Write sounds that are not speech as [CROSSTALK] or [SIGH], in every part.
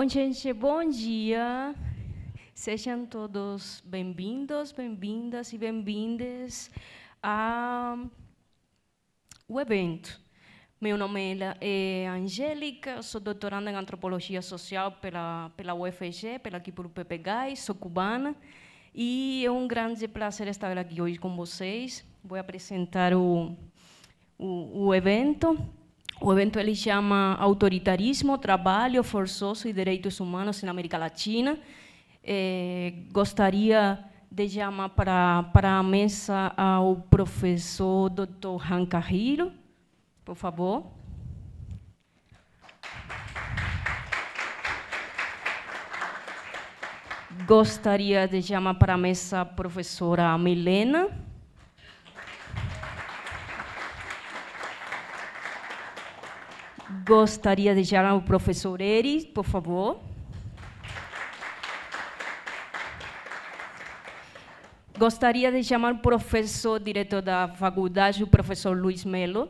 Bom, gente, bom dia. Sejam todos bem-vindos, bem-vindas e bem-vindes ao evento. Meu nome é, é Angélica, sou doutoranda em Antropologia Social pela, pela UFG, pela aqui pelo PPGAI, sou cubana e é um grande prazer estar aqui hoje com vocês. Vou apresentar o, o, o evento. O evento ele chama Autoritarismo, Trabalho Forçoso e Direitos Humanos na América Latina. É, gostaria de chamar para, para a mesa ao professor Dr. Han Carrillo, por favor. Gostaria de chamar para a mesa a professora Milena. gostaria de chamar o professor Eris, por favor. Gostaria de chamar o professor diretor da faculdade, o professor Luiz Melo.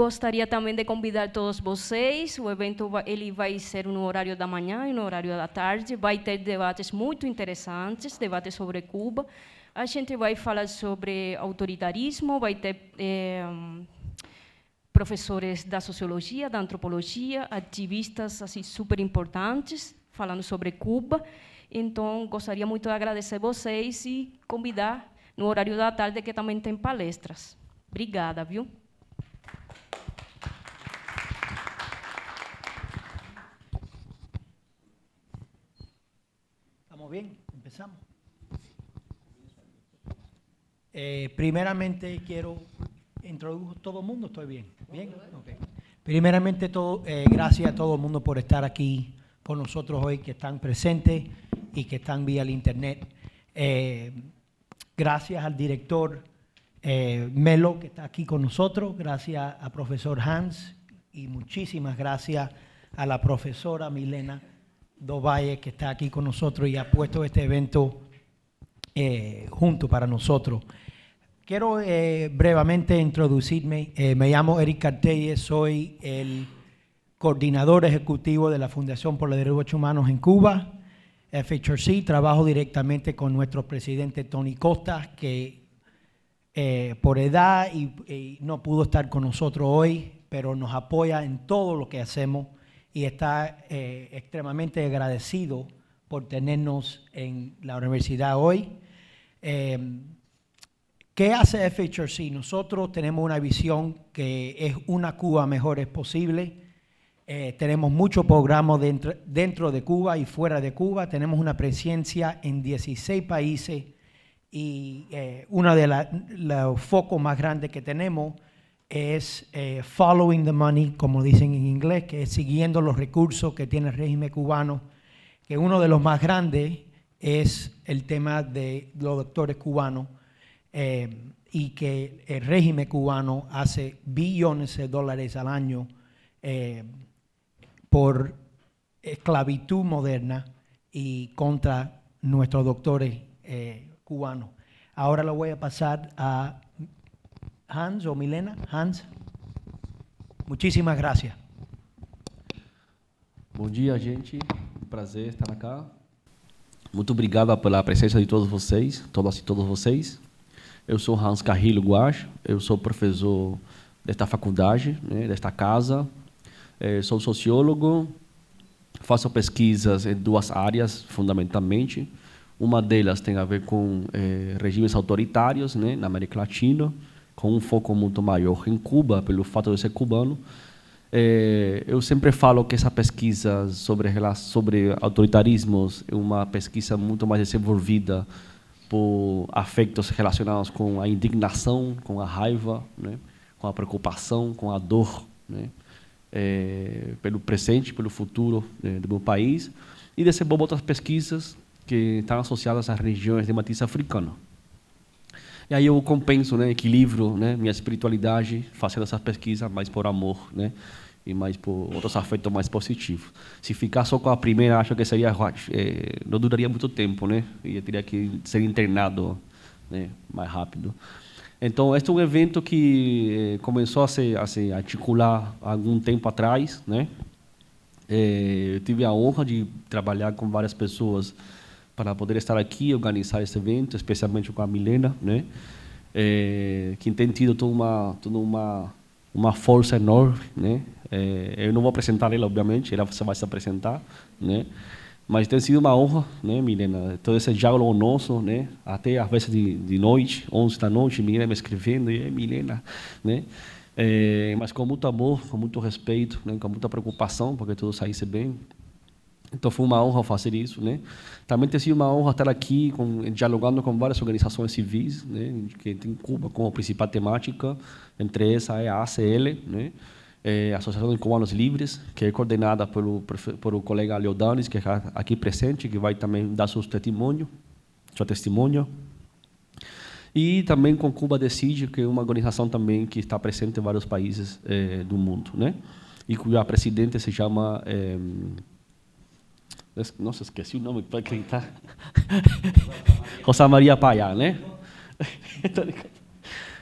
Gostaria também de convidar todos vocês. O evento ele vai ser no horário da manhã e no horário da tarde. Vai ter debates muito interessantes, debates sobre Cuba. A gente vai falar sobre autoritarismo, vai ter eh, professores da sociologia, da antropologia, ativistas assim super importantes falando sobre Cuba. Então, gostaria muito de agradecer vocês e convidar no horário da tarde que também tem palestras. Obrigada, viu? ¿Estamos bien? Empezamos. Eh, primeramente quiero introdujo todo el mundo, estoy bien. Bien, okay. Primeramente, todo, eh, gracias a todo el mundo por estar aquí con nosotros hoy, que están presentes y que están vía el internet. Eh, gracias al director eh, Melo, que está aquí con nosotros, gracias a profesor Hans y muchísimas gracias a la profesora Milena Dovalle, que está aquí con nosotros y ha puesto este evento eh, junto para nosotros. Quiero eh, brevemente introducirme. me llamo Eric Cartelle, soy el coordinador ejecutivo de la Fundación por los Derechos Humanos en Cuba. FHRC, trabajo directamente con nuestro presidente Tony Costa, que eh, por edad y, no pudo estar con nosotros hoy, pero nos apoya en todo lo que hacemos y está eh, extremadamente agradecido por tenernos en la universidad hoy. Em, ¿Qué hace FHRC? Nosotros tenemos una visión que es una Cuba mejor es posible. Eh, tenemos muchos programas dentro, dentro, de Cuba y fuera de Cuba. Tenemos una presencia en 16 países y eh, uno de los focos más grandes que tenemos es eh, following the money, como dicen en inglés, que es siguiendo los recursos que tiene el régimen cubano, que uno de los más grandes es el tema de los doctores cubanos eh, y que el régimen cubano hace billones de dólares al año por esclavitud moderna y contra nuestros doctores cubano. Ahora lo voy a pasar a Hans o Milena. Hans, muchísimas gracias. Bom dia, gente. Prazer estar aqui. Muito obrigado pela presença de todos vocês, todas e todos vocês. Eu sou Hans Carrillo Guache, eu sou professor desta faculdade, né, desta casa. Eh, sou sociólogo, faço pesquisas em duas áreas, fundamentalmente. Uma delas tem a ver com eh, regimes autoritários né, na América Latina, com um foco muito maior em Cuba, pelo fato de ser cubano. Eh, eu sempre falo que essa pesquisa sobre, sobre autoritarismos é uma pesquisa muito mais desenvolvida por afetos relacionados com a indignação, com a raiva, né, com a preocupação, com a dor, né, eh, pelo presente, pelo futuro né, do meu país. E desenvolvo outras pesquisas que estão associadas às regiões de matiz africano. E aí eu compenso, né, equilibro, né, minha espiritualidade fazendo essas pesquisas mais por amor, né, e mais por outros afetos mais positivos. Se ficar só com a primeira, acho que seria é, eh, não duraria muito tempo, né? E eu teria que ser internado, né, mais rápido. Então, este é um evento que eh, começou a se, a se articular há algum tempo atrás, né? É, eu eh, tive a honra de trabalhar com várias pessoas para poder estar aqui organizar esse evento, especialmente com a Milena, né? É, que tem tido toda uma toda uma uma força enorme, né? É, eu não vou apresentar ela, obviamente, ela vai se apresentar, né? Mas tem sido uma honra, né, Milena? Todo esse diálogo nosso, né? Até às vezes de, de noite, 11 da noite, Milena me escrevendo, e Milena, né? É, mas com muito amor, com muito respeito, né? com muita preocupação, porque tudo saísse bem. Então foi uma honra fazer isso, né? Também tem sido uma honra estar aqui, com, dialogando com várias organizações civis, né? Que tem Cuba como principal temática, entre essa é a ACL, né? É a Associação de Cubanos Livres, que é coordenada pelo pelo colega Leodanis, que está aqui presente, que vai também dar seu testemunho, seu testemunho. E também com Cuba Decide, que é uma organização também que está presente em vários países é, do mundo, né? E cuja presidente se chama eh, nossa, esqueci o nome para gritar. [LAUGHS] Rosa Maria Paiá, né? [LAUGHS] Tá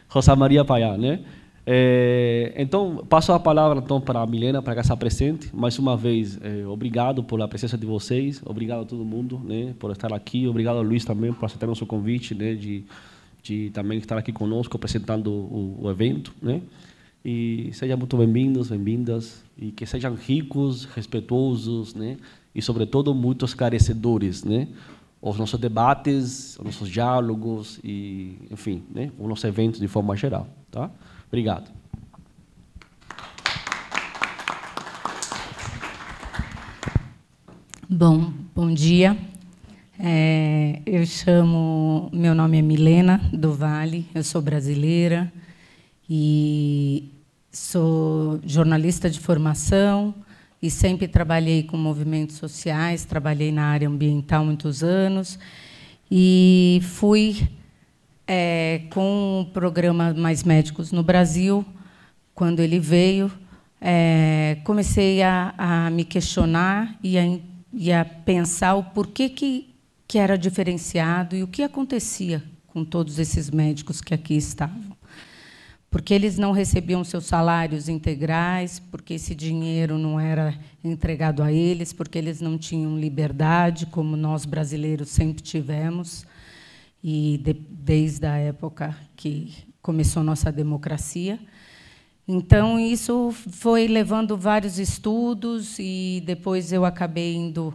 Rosa Maria Paiá, né? É, então, passo a palavra então, para a Milena, para que presente Mais uma vez, é, obrigado pela presença de vocês, obrigado a todo mundo né, por estar aqui, obrigado a Luiz também por aceitar nosso convite né, de, de também estar aqui conosco apresentando o, o evento. Né. E sejam muito bem-vindos, bem-vindas, e que sejam ricos, respeitosos, né? E, sobretudo, muito esclarecedores, né? Os nossos debates, os nossos diálogos e, enfim, né? O nosso evento de forma geral, tá? Obrigado. Bom, bom dia. É, eu chamo, meu nome é Milena do Vale, eu sou brasileira e Sou jornalista de formação e sempre trabalhei com movimentos sociais, trabalhei na área ambiental muitos anos e fui é, com o programa Mais Médicos no Brasil, quando ele veio, é, comecei a, a, me questionar e a, e a pensar o porquê que, que era diferenciado e o que acontecia com todos esses médicos que aqui estavam porque eles não recebiam seus salários integrais, porque esse dinheiro não era entregado a eles, porque eles não tinham liberdade, como nós brasileiros sempre tivemos, e de, desde a época que começou nossa democracia. Então, isso foi levando vários estudos, e depois eu acabei indo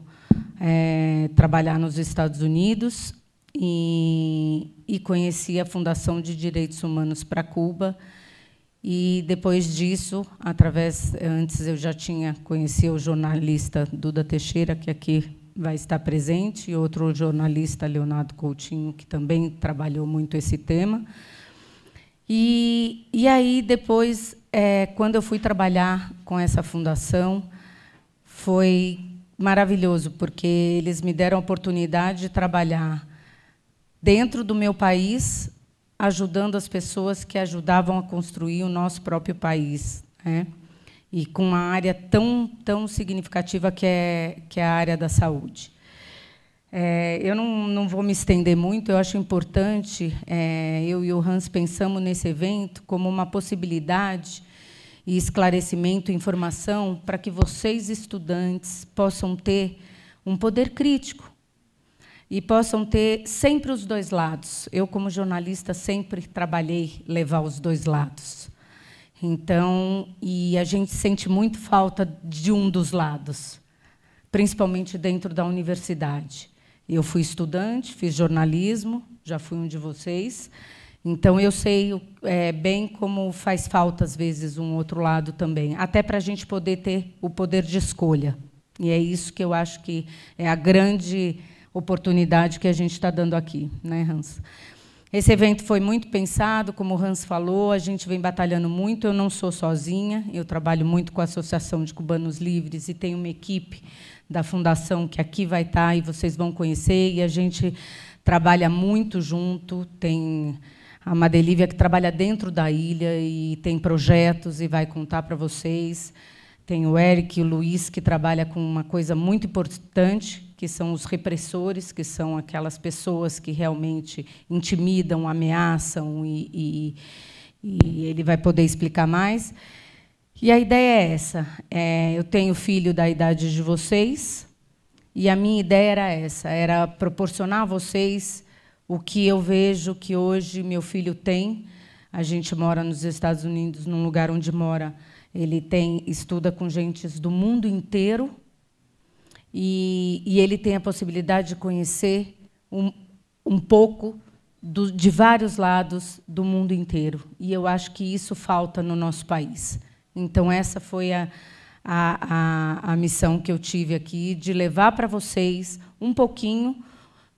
é, trabalhar nos Estados Unidos, e, e conheci a Fundação de Direitos Humanos para Cuba. E depois disso, através antes eu já tinha conhecido o jornalista Duda Teixeira, que aqui vai estar presente, e outro jornalista Leonardo Coutinho, que também trabalhou muito esse tema. E, e aí depois, é, quando eu fui trabalhar com essa fundação, foi maravilhoso porque eles me deram a oportunidade de trabalhar dentro do meu país, ajudando as pessoas que ajudavam a construir o nosso próprio país. Né? E com uma área tão, tão significativa que é, que é a área da saúde. É, eu não, não vou me estender muito, eu acho importante, é, eu e o Hans pensamos nesse evento como uma possibilidade e esclarecimento, informação, para que vocês, estudantes, possam ter um poder crítico e possam ter sempre os dois lados. Eu, como jornalista, sempre trabalhei levar os dois lados. Então, e a gente sente muito falta de um dos lados, principalmente dentro da universidade. Eu fui estudante, fiz jornalismo, já fui um de vocês. Então, eu sei é, bem como faz falta, às vezes, um outro lado também, até para a gente poder ter o poder de escolha. E é isso que eu acho que é a grande oportunidade que a gente está dando aqui, né, Hans? Esse evento foi muito pensado, como o Hans falou, a gente vem batalhando muito. Eu não sou sozinha, eu trabalho muito com a Associação de Cubanos Livres e tenho uma equipe da fundação que aqui vai estar tá e vocês vão conhecer. E a gente trabalha muito junto. Tem a Madelívia que trabalha dentro da ilha e tem projetos e vai contar para vocês. Tem o Eric e o Luiz, que trabalha com uma coisa muito importante, que são os repressores, que são aquelas pessoas que realmente intimidam, ameaçam, e, e, e ele vai poder explicar mais. E a ideia é essa. É, eu tenho filho da idade de vocês, e a minha ideia era essa, era proporcionar a vocês o que eu vejo que hoje meu filho tem, a gente mora nos Estados Unidos, num lugar onde mora, ele tem estuda com gentes do mundo inteiro e, e ele tem a possibilidade de conhecer um, um pouco do, de vários lados do mundo inteiro. E eu acho que isso falta no nosso país. Então essa foi a a, a, a missão que eu tive aqui de levar para vocês um pouquinho.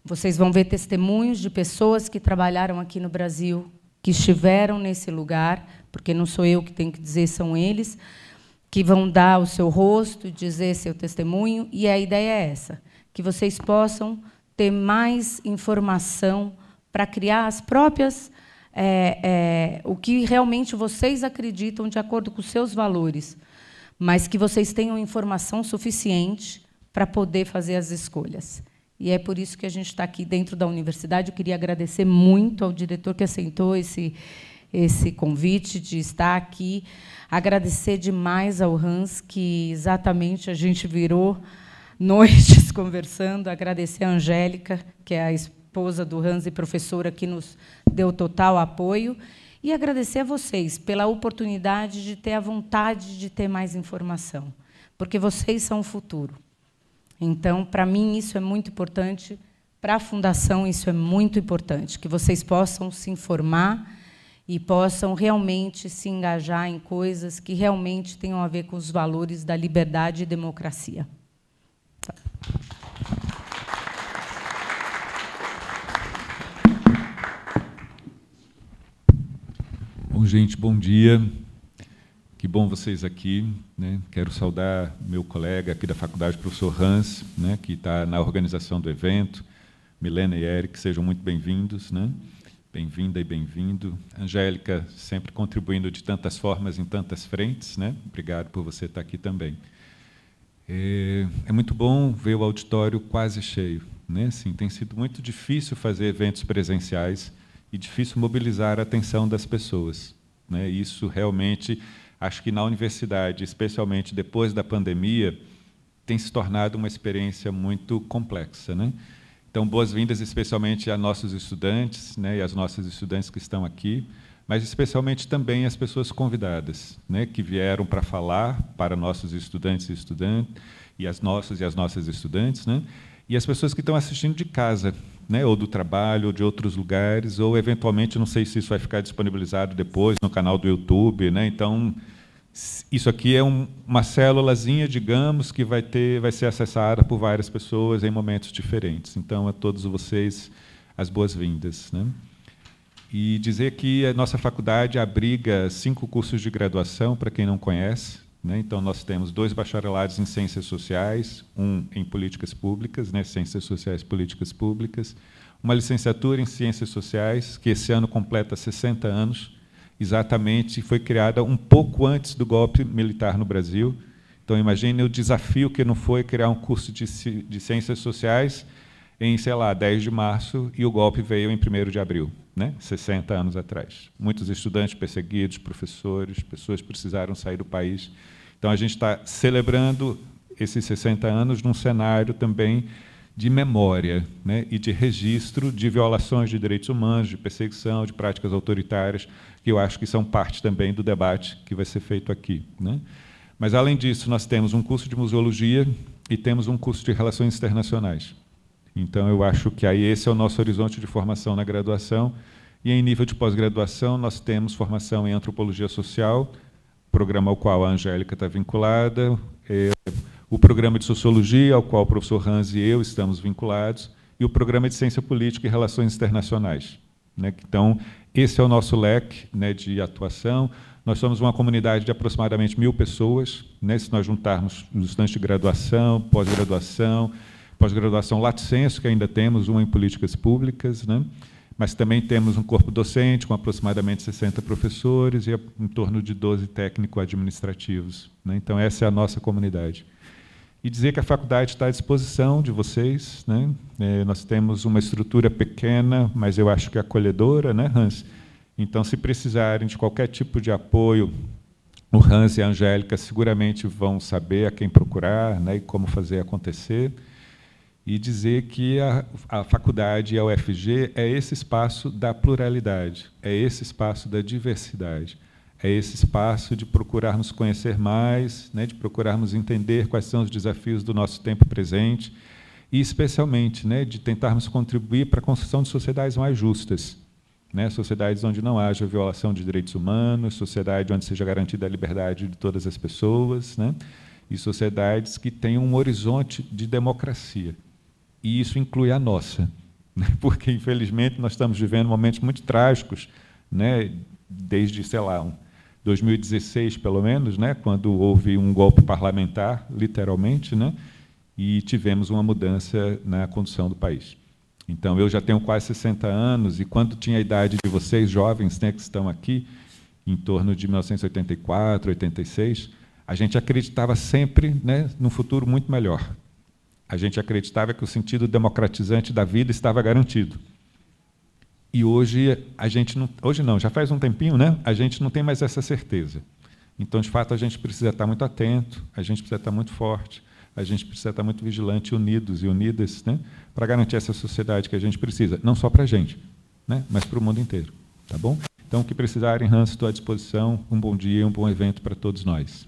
Vocês vão ver testemunhos de pessoas que trabalharam aqui no Brasil que estiveram nesse lugar, porque não sou eu que tenho que dizer, são eles, que vão dar o seu rosto, dizer seu testemunho, e a ideia é essa, que vocês possam ter mais informação para criar as próprias. É, é, o que realmente vocês acreditam de acordo com os seus valores, mas que vocês tenham informação suficiente para poder fazer as escolhas. E é por isso que a gente está aqui dentro da universidade. Eu queria agradecer muito ao diretor que aceitou esse, esse convite de estar aqui. Agradecer demais ao Hans, que exatamente a gente virou noites [LAUGHS] conversando. Agradecer a Angélica, que é a esposa do Hans e professora, que nos deu total apoio. E agradecer a vocês pela oportunidade de ter a vontade de ter mais informação, porque vocês são o futuro. Então, para mim, isso é muito importante, para a Fundação, isso é muito importante, que vocês possam se informar e possam realmente se engajar em coisas que realmente tenham a ver com os valores da liberdade e democracia. gente, tá. Bom, gente, bom dia. Que bom vocês aqui. Né? Quero saudar meu colega aqui da faculdade, professor Hans, né? que está na organização do evento. Milena e Eric, sejam muito bem-vindos. Né? Bem-vinda e bem-vindo. Angélica, sempre contribuindo de tantas formas, em tantas frentes. Né? Obrigado por você estar aqui também. É, é muito bom ver o auditório quase cheio. Né? tem sido muito difícil fazer eventos presenciais e difícil mobilizar a atenção das pessoas. Né? Isso realmente Acho que na universidade, especialmente depois da pandemia, tem se tornado uma experiência muito complexa. Né? Então, boas-vindas especialmente a nossos estudantes né, e as nossas estudantes que estão aqui, mas especialmente também as pessoas convidadas, né, que vieram para falar para nossos estudantes e estudantes, e as nossas e as nossas estudantes, né, e as pessoas que estão assistindo de casa, né, ou do trabalho, ou de outros lugares, ou eventualmente, não sei se isso vai ficar disponibilizado depois no canal do YouTube. Né? Então, isso aqui é um, uma célulazinha, digamos, que vai, ter, vai ser acessada por várias pessoas em momentos diferentes. Então, a todos vocês, as boas-vindas. Né? E dizer que a nossa faculdade abriga cinco cursos de graduação, para quem não conhece, né? Então, nós temos dois bacharelados em Ciências Sociais, um em Políticas Públicas, né? Ciências Sociais e Políticas Públicas, uma licenciatura em Ciências Sociais, que esse ano completa 60 anos, exatamente foi criada um pouco antes do golpe militar no Brasil. Então, imagine o desafio que não foi criar um curso de, de Ciências Sociais em, sei lá, 10 de março, e o golpe veio em 1 de abril, né? 60 anos atrás. Muitos estudantes perseguidos, professores, pessoas precisaram sair do país então, a gente está celebrando esses 60 anos num cenário também de memória né, e de registro de violações de direitos humanos, de perseguição, de práticas autoritárias, que eu acho que são parte também do debate que vai ser feito aqui. Né? Mas, além disso, nós temos um curso de museologia e temos um curso de relações internacionais. Então, eu acho que aí esse é o nosso horizonte de formação na graduação. E, em nível de pós-graduação, nós temos formação em antropologia social, programa ao qual a Angélica está vinculada, é, o programa de Sociologia, ao qual o professor Hans e eu estamos vinculados, e o programa de Ciência Política e Relações Internacionais. Né? Então, esse é o nosso leque né, de atuação. Nós somos uma comunidade de aproximadamente mil pessoas, né, se nós juntarmos os estudantes de graduação, pós-graduação, pós-graduação lato senso, que ainda temos, uma em políticas públicas, né? Mas também temos um corpo docente com aproximadamente 60 professores e em torno de 12 técnicos administrativos Né? Então, essa é a nossa comunidade. E dizer que a faculdade está à disposição de vocês. Né? É, nós temos uma estrutura pequena, mas eu acho que acolhedora, né, Hans? Então, se precisarem de qualquer tipo de apoio, o Hans e a Angélica seguramente vão saber a quem procurar né, e como fazer acontecer e dizer que a, a faculdade e a UFG é esse espaço da pluralidade, é esse espaço da diversidade, é esse espaço de procurarmos conhecer mais, né, de procurarmos entender quais são os desafios do nosso tempo presente e, especialmente, né, de tentarmos contribuir para a construção de sociedades mais justas, né, sociedades onde não haja violação de direitos humanos, sociedade onde seja garantida a liberdade de todas as pessoas, né, e sociedades que tenham um horizonte de democracia e isso inclui a nossa, né? [LAUGHS] porque infelizmente nós estamos vivendo momentos muito trágicos, né? desde, sei lá, 2016 pelo menos, né? quando houve um golpe parlamentar, literalmente, né? e tivemos uma mudança na condução do país. Então, eu já tenho quase 60 anos, e quando tinha a idade de vocês, jovens né, que estão aqui, em torno de 1984, 86, a gente acreditava sempre né, num futuro muito melhor. A gente acreditava que o sentido democratizante da vida estava garantido. E hoje a gente não, hoje não, já faz um tempinho, né? A gente não tem mais essa certeza. Então, de fato, a gente precisa estar muito atento, a gente precisa estar muito forte, a gente precisa estar muito vigilante, unidos e unidas, né? Para garantir essa sociedade que a gente precisa, não só para a gente, né? Mas para o mundo inteiro, tá bom? Então, o que precisarem, Hans, estou à disposição. Um bom dia, um bom evento para todos nós.